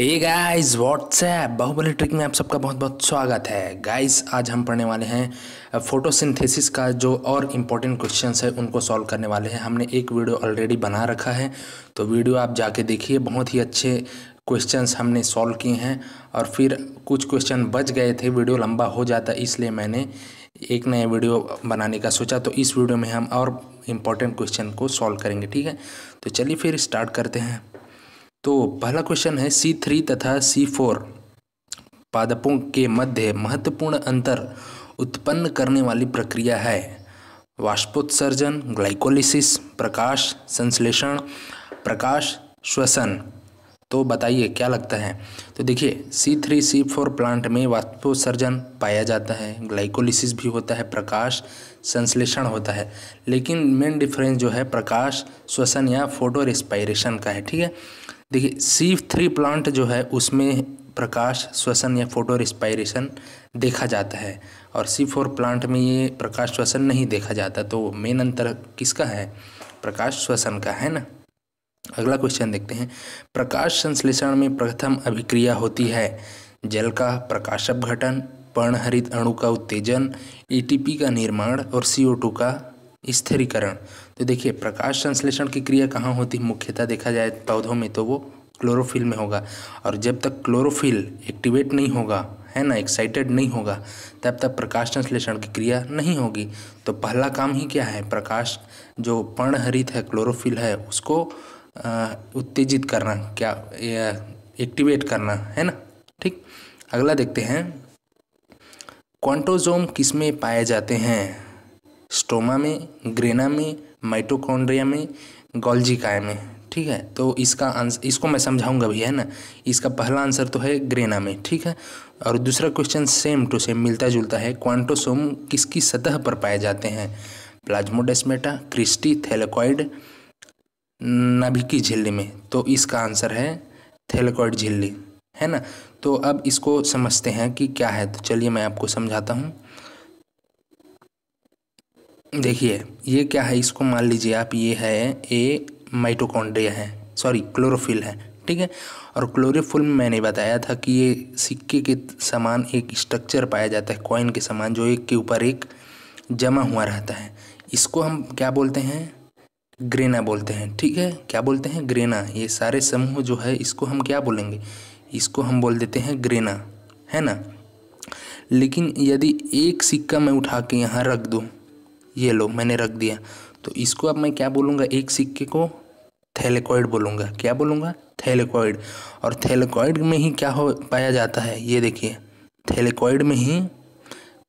ए guys WhatsApp Baahubali trick में आप सबका बहुत बहुत स्वागत है गाइस आज हम पढ़ने वाले हैं फोटोसिंथेसिस का जो और इम्पोर्टेंट क्वेश्चंस है उनको सॉल्व करने वाले हैं हमने एक वीडियो ऑलरेडी बना रखा है तो वीडियो आप जाके देखिए बहुत ही अच्छे क्वेश्चंस हमने सॉल्व किए हैं और फिर कुछ क्वेश्चन बच गए थे वीडियो लंबा हो जाता इसलिए मैंने एक नया वीडियो बनाने का सोचा तो इस वीडियो में हम और इम्पोर्टेंट क्वेश्चन को सॉल्व करेंगे ठीक है तो चलिए फिर स्टार्ट करते हैं तो पहला क्वेश्चन है सी थ्री तथा सी फोर पादपों के मध्य महत्वपूर्ण अंतर उत्पन्न करने वाली प्रक्रिया है वाष्पोत्सर्जन ग्लाइकोलिसिस प्रकाश संश्लेषण प्रकाश श्वसन तो बताइए क्या लगता है तो देखिए C three C four plant में वाष्पोत्सर्जन पाया जाता है ग्लाइकोलिसिस भी होता है प्रकाश संश्लेषण होता है लेकिन मेन डिफरेंस जो है प्रकाश श्वसन या फोटो रेस्पायरेशन का है ठीक है देखिए सी थ्री प्लांट जो है उसमें प्रकाश श्वसन या फोटो रिस्पायरेशन देखा जाता है और सी फोर प्लांट में ये प्रकाश श्वसन नहीं देखा जाता तो मेन अंतर किसका है प्रकाश श्वसन का है ना अगला क्वेश्चन देखते हैं प्रकाश संश्लेषण में प्रथम अभिक्रिया होती है जल का प्रकाश अपघटन पर्णहरित अणु का उत्तेजन ए e का निर्माण और सी टू का स्थिरीकरण तो देखिए प्रकाश संश्लेषण की क्रिया कहाँ होती है मुख्यतः देखा जाए पौधों में तो वो क्लोरोफिल में होगा और जब तक क्लोरोफिल एक्टिवेट नहीं होगा है ना एक्साइटेड नहीं होगा तब तक प्रकाश संश्लेषण की क्रिया नहीं होगी तो पहला काम ही क्या है प्रकाश जो पर्णहरित है क्लोरोफिल है उसको उत्तेजित करना क्या एक्टिवेट करना है ना ठीक अगला देखते हैं क्वांटोजोम किस में पाए जाते हैं स्टोमा में ग्रेना में माइटोकॉन्ड्रिया में गोल्जिकाय में ठीक है तो इसका आंसर इसको मैं समझाऊंगा भैया है ना इसका पहला आंसर तो है ग्रेना में ठीक है और दूसरा क्वेश्चन सेम टू सेम मिलता जुलता है क्वांटोसोम किसकी सतह पर पाए जाते हैं प्लाज्मोडेस्मेटा क्रिस्टी थैलकॉइड नाभिकी झिल्ली में तो इसका आंसर है थैलकॉइड झिल्ली है ना तो अब इसको समझते हैं कि क्या है तो चलिए मैं आपको समझाता हूँ देखिए ये क्या है इसको मान लीजिए आप ये है ए माइटोकॉन्ड्रिया है सॉरी क्लोरोफिल है ठीक है और क्लोरोफिल में मैंने बताया था कि ये सिक्के के समान एक स्ट्रक्चर पाया जाता है कॉइन के समान जो एक के ऊपर एक जमा हुआ रहता है इसको हम क्या बोलते हैं ग्रेना बोलते हैं ठीक है क्या बोलते हैं ग्रेना ये सारे समूह जो है इसको हम क्या बोलेंगे इसको हम बोल देते हैं ग्रेना है ना लेकिन यदि एक सिक्का मैं उठा के यहाँ रख दूँ ये लो मैंने रख दिया तो इसको अब मैं क्या बोलूँगा एक सिक्के को थैलेकॉइड बोलूँगा क्या बोलूँगा थैलेकॉइड और थैलेकॉइड में ही क्या हो पाया जाता है ये देखिए थैलेकॉइड में ही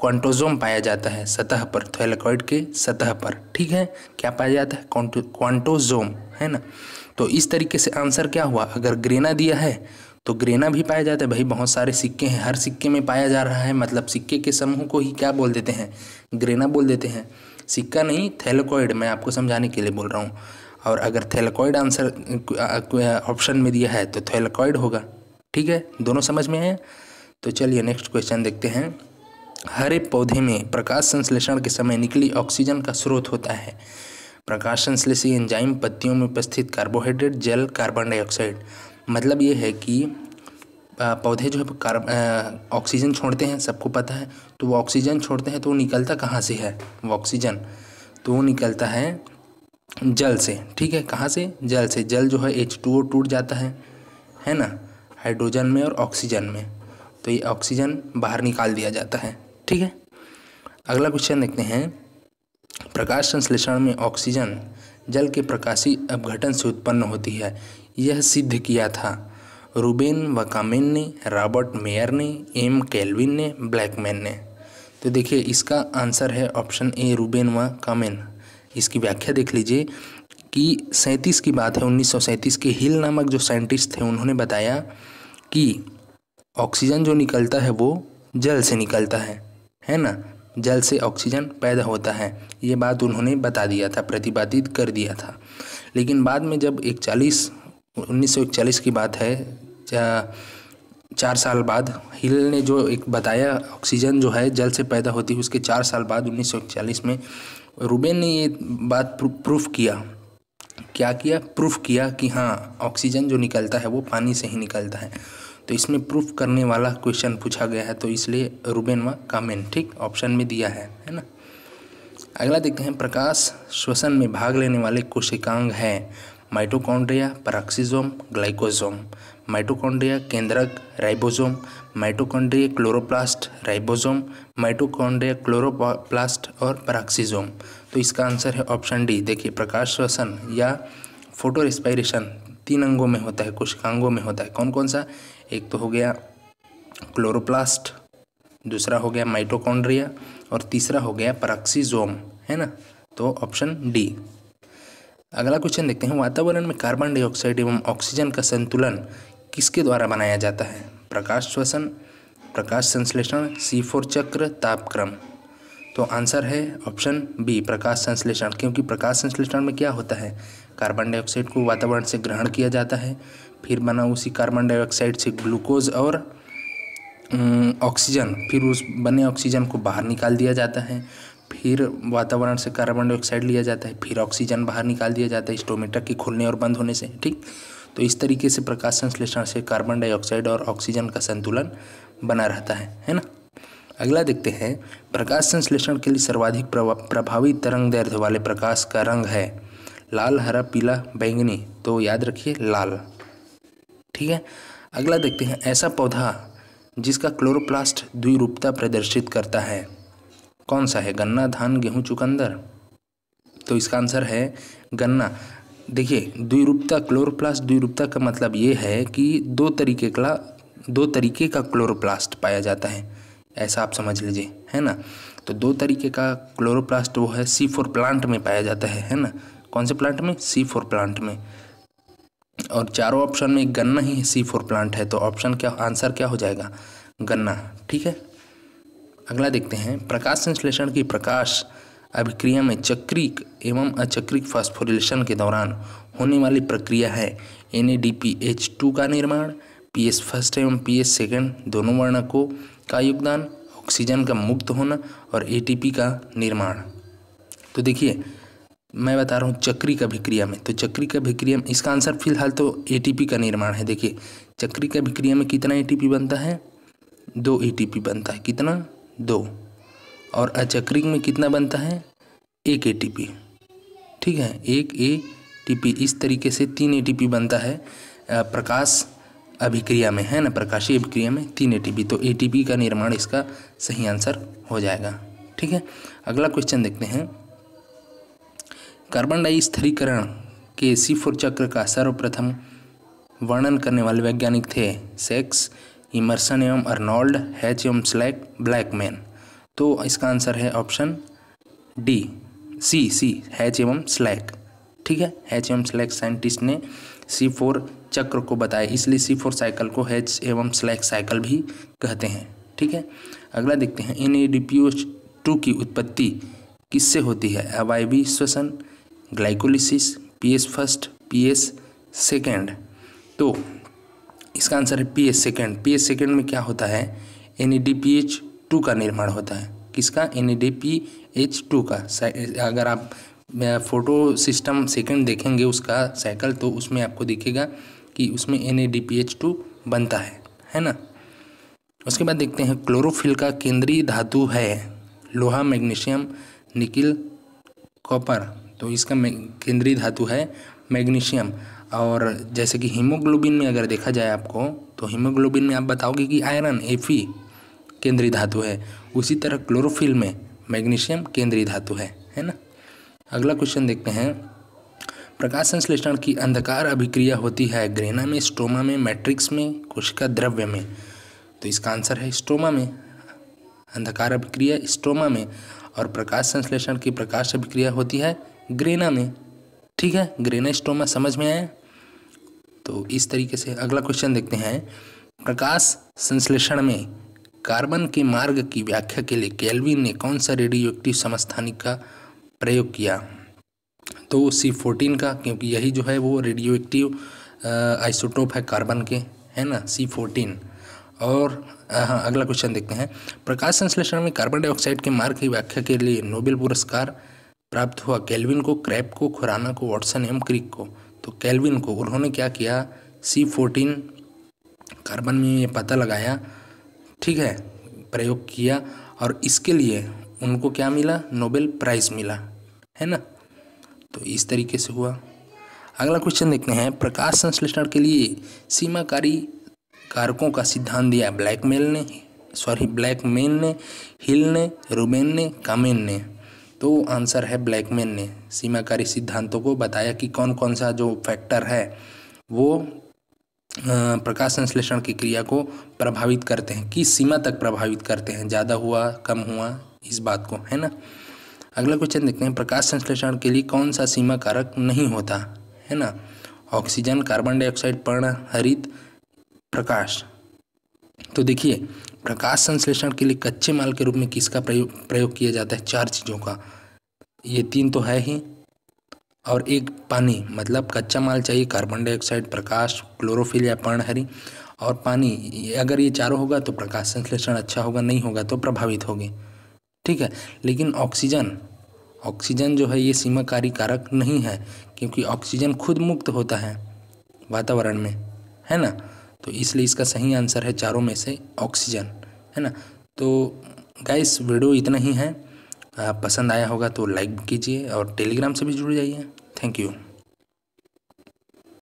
क्वांटोजोम पाया जाता है सतह पर थैलेकॉइड के सतह पर ठीक है क्या पाया जाता है क्वांटोजोम है ना तो इस तरीके से आंसर क्या हुआ अगर ग्रेना दिया है तो ग्रेना भी पाया जाता है भाई बहुत सारे सिक्के हैं हर सिक्के में पाया जा रहा है मतलब सिक्के के समूह को ही क्या बोल देते हैं ग्रेना बोल देते हैं सिक्का नहीं थैलकॉइड मैं आपको समझाने के लिए बोल रहा हूँ और अगर थैलकॉइड आंसर ऑप्शन में दिया है तो थैलकॉइड होगा ठीक है दोनों समझ में आए तो चलिए नेक्स्ट क्वेश्चन देखते हैं हरे पौधे में प्रकाश संश्लेषण के समय निकली ऑक्सीजन का स्रोत होता है प्रकाश संश्लेषी एंजाइम पत्तियों में उपस्थित कार्बोहाइड्रेट जल कार्बन डाइऑक्साइड मतलब ये है कि पौधे जो है कार्बन ऑक्सीजन छोड़ते हैं सबको पता है तो वो ऑक्सीजन छोड़ते हैं तो वो निकलता कहाँ से है वो ऑक्सीजन तो वो निकलता है जल से ठीक है कहाँ से जल से जल जो है एच टू ओ टूट जाता है है ना हाइड्रोजन में और ऑक्सीजन में तो ये ऑक्सीजन बाहर निकाल दिया जाता है ठीक है अगला क्वेश्चन देखते हैं प्रकाश संश्लेषण में ऑक्सीजन जल के प्रकाशी अपघटन से उत्पन्न होती है यह सिद्ध किया था रूबेन वकामेन ने रॉबर्ट मेयर ने एम कैलविन ने ब्लैकमैन ने तो देखिए इसका आंसर है ऑप्शन ए रूबेन व कामेन इसकी व्याख्या देख लीजिए कि सैंतीस की बात है उन्नीस के हिल नामक जो साइंटिस्ट थे उन्होंने बताया कि ऑक्सीजन जो निकलता है वो जल से निकलता है है ना जल से ऑक्सीजन पैदा होता है ये बात उन्होंने बता दिया था प्रतिपादित कर दिया था लेकिन बाद में जब इकचालीस उन्नीस की बात है चार साल बाद हिल ने जो एक बताया ऑक्सीजन जो है जल से पैदा होती है उसके चार साल बाद इकचालीस में रूबेन ने ये बात प्रूफ किया क्या किया प्रूफ किया कि हाँ ऑक्सीजन जो निकलता है वो पानी से ही निकलता है तो इसमें प्रूफ करने वाला क्वेश्चन पूछा गया है तो इसलिए रूबेन व कामेन ठीक ऑप्शन में दिया है है ना अगला देखते हैं प्रकाश श्वसन में भाग लेने वाले कोशिकांग हैं माइटोकॉन्ड्रिया पराक्सीजोम ग्लाइकोजोम माइटोकॉन्ड्रिया केंद्रक ribosome mitochondria chloroplast ribosome mitochondria chloroplast और पराक्सीजोम तो इसका आंसर है ऑप्शन डी देखिए प्रकाश श्वसन या फोटो रेस्पायरेशन तीन अंगों में होता है कोशिकांगों में होता है कौन कौन सा एक तो हो गया क्लोरोप्लास्ट दूसरा हो गया माइटोकॉन्ड्रिया और तीसरा हो गया पराक्सीजोम है ना तो ऑप्शन डी अगला क्वेश्चन देखते हैं वातावरण में कार्बन डाइऑक्साइड एवं ऑक्सीजन का संतुलन किसके द्वारा बनाया जाता है प्रकाश श्वसन प्रकाश संश्लेषण सी फोर चक्र तापक्रम तो आंसर है ऑप्शन बी प्रकाश संश्लेषण क्योंकि प्रकाश संश्लेषण में क्या होता है कार्बन डाइऑक्साइड को वातावरण से ग्रहण किया जाता है फिर बना उसी कार्बन डाइऑक्साइड से ग्लूकोज और ऑक्सीजन फिर उस बने ऑक्सीजन को बाहर निकाल दिया जाता है फिर वातावरण से कार्बन डाइऑक्साइड लिया जाता है फिर ऑक्सीजन बाहर निकाल दिया जाता है स्टोमेटा के खुलने और बंद होने से ठीक तो इस तरीके से प्रकाश संश्लेषण से कार्बन डाइऑक्साइड और ऑक्सीजन का संतुलन बना रहता है है ना अगला देखते हैं प्रकाश संश्लेषण के लिए सर्वाधिक प्रभावी तरंग दैर्ध्य वाले प्रकाश का रंग है लाल हरा पीला बैंगनी तो याद रखिए लाल ठीक है अगला देखते हैं ऐसा पौधा जिसका क्लोरोप्लास्ट द्विरूपता प्रदर्शित करता है कौन सा है गन्ना धान गेहूं चुकंदर तो इसका आंसर है गन्ना देखिए द्विरूपता क्लोरोप्लास्ट द्विरूपता का मतलब ये है कि दो तरीके का दो तरीके का क्लोरोप्लास्ट पाया जाता है ऐसा आप समझ लीजिए है ना तो दो तरीके का क्लोरोप्लास्ट वो है सी फोर प्लांट में पाया जाता है है ना कौन से प्लांट में सी फोर प्लांट में और चारों ऑप्शन में गन्ना ही सी फोर प्लांट है तो ऑप्शन क्या आंसर क्या हो जाएगा गन्ना ठीक है अगला देखते हैं प्रकाश संश्लेषण की प्रकाश अभिक्रिया में चक्रिक एवं अचक्रिक फास्फोरिलेशन के दौरान होने वाली प्रक्रिया है N A D P H two का निर्माण पी एस फर्स्ट एवं पी एस सेकेंड दोनों वर्णकों का योगदान ऑक्सीजन का मुक्त होना और ए टी पी का निर्माण तो देखिए मैं बता रहा हूँ चक्री का अभिक्रिया में तो चक्री का अभिक्रिया में इसका आंसर फिलहाल तो एटीपी का निर्माण है देखिए चक्री का अभिक्रिया में कितना एटीपी बनता है दो एटीपी बनता है कितना दो और अचक्रिक में कितना बनता है एक ए ठीक है एक ए इस तरीके से तीन ए बनता है प्रकाश अभिक्रिया में है ना प्रकाशीय अभिक्रिया में तीन ए तो ए का निर्माण इसका सही आंसर हो जाएगा ठीक है अगला क्वेश्चन देखते हैं कार्बन डाइस्थरीकरण के सी फोर चक्र का सर्वप्रथम वर्णन करने वाले वैज्ञानिक थे सेक्स इमर्सन एवं अर्नोल्ड हैच एवं स्लैक ब्लैकमैन तो इसका आंसर है option D C C Hatch एवं स्लैक ठीक है हैच एवं स्लैक साइंटिस्ट ने सी फोर चक्र को बताया इसलिए सी फोर साइकिल को हैच एवं स्लैक साइकिल भी कहते हैं ठीक है अगला देखते हैं N A D P O two की उत्पत्ति किससे होती है अवायवी श्वसन glycolysis P S first P S second तो इसका आंसर है P S second P S second में क्या होता है N E D P H two का निर्माण होता है किसका N D P H two का अगर आप फ़ोटो सिस्टम सेकंड देखेंगे उसका साइकिल तो उसमें आपको दिखेगा कि उसमें N D P H two बनता है है ना उसके बाद देखते हैं क्लोरोफिल का केंद्रीय धातु है लोहा मैग्नीशियम निकिल कॉपर तो इसका केंद्रीय धातु है मैग्नीशियम और जैसे कि हीमोग्लोबिन में अगर देखा जाए आपको तो हीमोग्लोबिन में आप बताओगे कि आयरन एफी केंद्रीय धातु है उसी तरह क्लोरोफिल में मैग्नीशियम केंद्रीय धातु है है ना अगला क्वेश्चन देखते हैं प्रकाश संश्लेषण की अंधकार अभिक्रिया होती है ग्रेना में स्ट्रोमा में मैट्रिक्स में कोशिका द्रव्य में तो इसका आंसर है स्ट्रोमा में अंधकार अभिक्रिया स्ट्रोमा में और प्रकाश संश्लेषण की प्रकाश अभिक्रिया होती है ग्रेना में ठीक है ग्रेना स्ट्रोमा समझ में आया तो इस तरीके से अगला क्वेश्चन देखते हैं प्रकाश संश्लेषण में कार्बन के मार्ग की व्याख्या के लिए कैलविन ने कौन सा रेडियो एक्टिव समस्थानिक का प्रयोग किया तो सी फोर्टीन का क्योंकि यही जो है वो रेडियो एक्टिव आइसोटोप है कार्बन के है ना सी फोर्टीन और हाँ अगला क्वेश्चन देखते हैं प्रकाश संश्लेषण में कार्बन डाइऑक्साइड के मार्ग की व्याख्या के लिए नोबेल पुरस्कार प्राप्त हुआ कैलविन को क्रैप को खुराना को वाटसन एवं क्रिक को तो कैलविन को उन्होंने क्या किया सी फोर्टीन कार्बन में ये पता लगाया ठीक है प्रयोग किया और इसके लिए उनको क्या मिला नोबेल प्राइज़ मिला है ना तो इस तरीके से हुआ अगला क्वेश्चन देखते हैं प्रकाश संश्लेषण के लिए सीमाकारी कारकों का सिद्धांत दिया ब्लैकमेल ने सॉरी ब्लैकमेन ने हिल ने रुबेन ने कामेन ने तो आंसर है ब्लैकमेन ने सीमाकारी सिद्धांतों को बताया कि कौन कौन सा जो फैक्टर है वो प्रकाश संश्लेषण की क्रिया को प्रभावित करते हैं किस सीमा तक प्रभावित करते हैं ज़्यादा हुआ कम हुआ इस बात को है ना अगला क्वेश्चन देखते हैं प्रकाश संश्लेषण के लिए कौन सा सीमा कारक नहीं होता है ना ऑक्सीजन कार्बन डाइऑक्साइड पर्ण हरित प्रकाश तो देखिए प्रकाश संश्लेषण के लिए कच्चे माल के रूप में किसका प्रयोग प्रयोग किया जाता है चार चीज़ों का ये तीन तो है ही और एक पानी मतलब कच्चा माल चाहिए कार्बन डाइऑक्साइड प्रकाश क्लोरोफिल या पर्णहरी और पानी अगर ये चारों होगा तो प्रकाश संश्लेषण अच्छा होगा नहीं होगा तो प्रभावित होगी ठीक है लेकिन ऑक्सीजन ऑक्सीजन जो है ये सीमाकारी कारक नहीं है क्योंकि ऑक्सीजन खुद मुक्त होता है वातावरण में है ना तो इसलिए इसका सही आंसर है चारों में से ऑक्सीजन है ना तो गैस वीडियो इतना ही है पसंद आया होगा तो लाइक कीजिए और टेलीग्राम से भी जुड़ जाइए थैंक यू